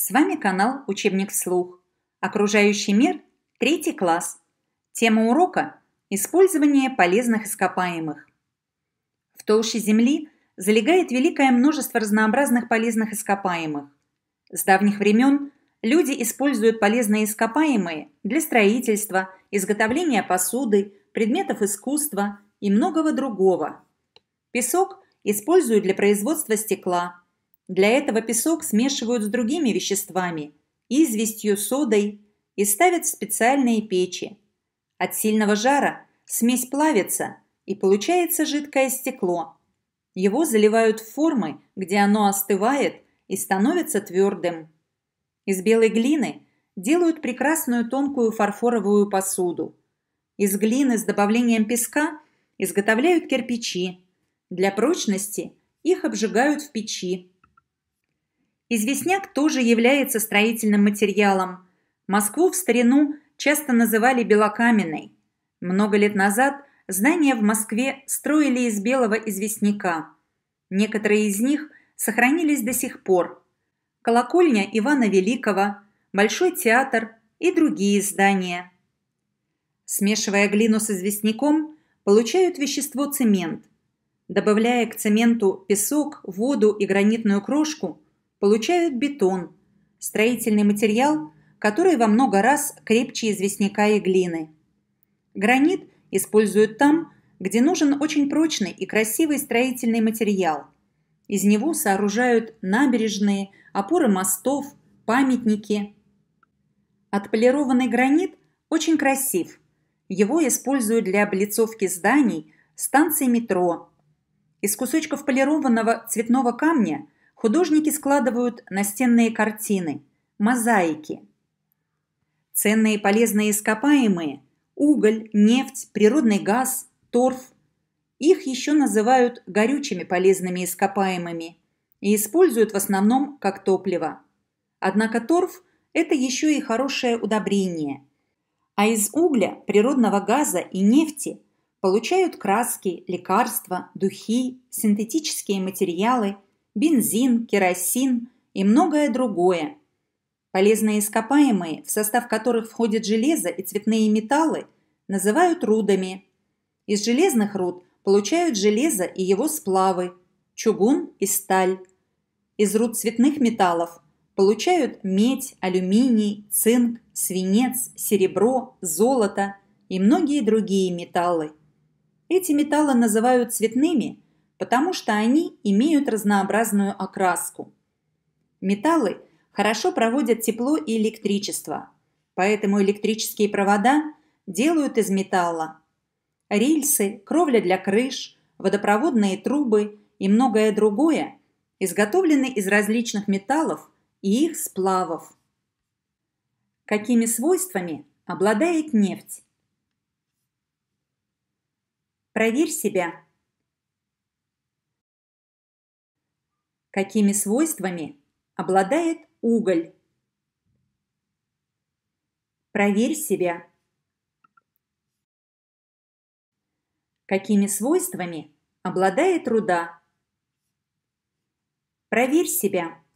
С вами канал «Учебник вслух». Окружающий мир, третий класс. Тема урока – использование полезных ископаемых. В толще Земли залегает великое множество разнообразных полезных ископаемых. С давних времен люди используют полезные ископаемые для строительства, изготовления посуды, предметов искусства и многого другого. Песок используют для производства стекла – для этого песок смешивают с другими веществами – известью, содой – и ставят в специальные печи. От сильного жара смесь плавится, и получается жидкое стекло. Его заливают в формы, где оно остывает и становится твердым. Из белой глины делают прекрасную тонкую фарфоровую посуду. Из глины с добавлением песка изготовляют кирпичи. Для прочности их обжигают в печи. Известняк тоже является строительным материалом. Москву в старину часто называли белокаменной. Много лет назад здания в Москве строили из белого известняка. Некоторые из них сохранились до сих пор. Колокольня Ивана Великого, Большой театр и другие здания. Смешивая глину с известняком, получают вещество цемент. Добавляя к цементу песок, воду и гранитную крошку – получают бетон, строительный материал, который во много раз крепче известняка и глины. Гранит используют там, где нужен очень прочный и красивый строительный материал. Из него сооружают набережные, опоры мостов, памятники. Отполированный гранит очень красив. Его используют для облицовки зданий, станций метро. Из кусочков полированного цветного камня – Художники складывают настенные картины, мозаики. Ценные и полезные ископаемые – уголь, нефть, природный газ, торф. Их еще называют горючими полезными ископаемыми и используют в основном как топливо. Однако торф – это еще и хорошее удобрение. А из угля, природного газа и нефти получают краски, лекарства, духи, синтетические материалы – бензин, керосин и многое другое. Полезные ископаемые, в состав которых входит железо и цветные металлы, называют рудами. Из железных руд получают железо и его сплавы, чугун и сталь. Из руд цветных металлов получают медь, алюминий, цинк, свинец, серебро, золото и многие другие металлы. Эти металлы называют цветными – потому что они имеют разнообразную окраску. Металлы хорошо проводят тепло и электричество, поэтому электрические провода делают из металла. Рельсы, кровля для крыш, водопроводные трубы и многое другое изготовлены из различных металлов и их сплавов. Какими свойствами обладает нефть? Проверь себя. Какими свойствами обладает уголь? Проверь себя. Какими свойствами обладает руда? Проверь себя.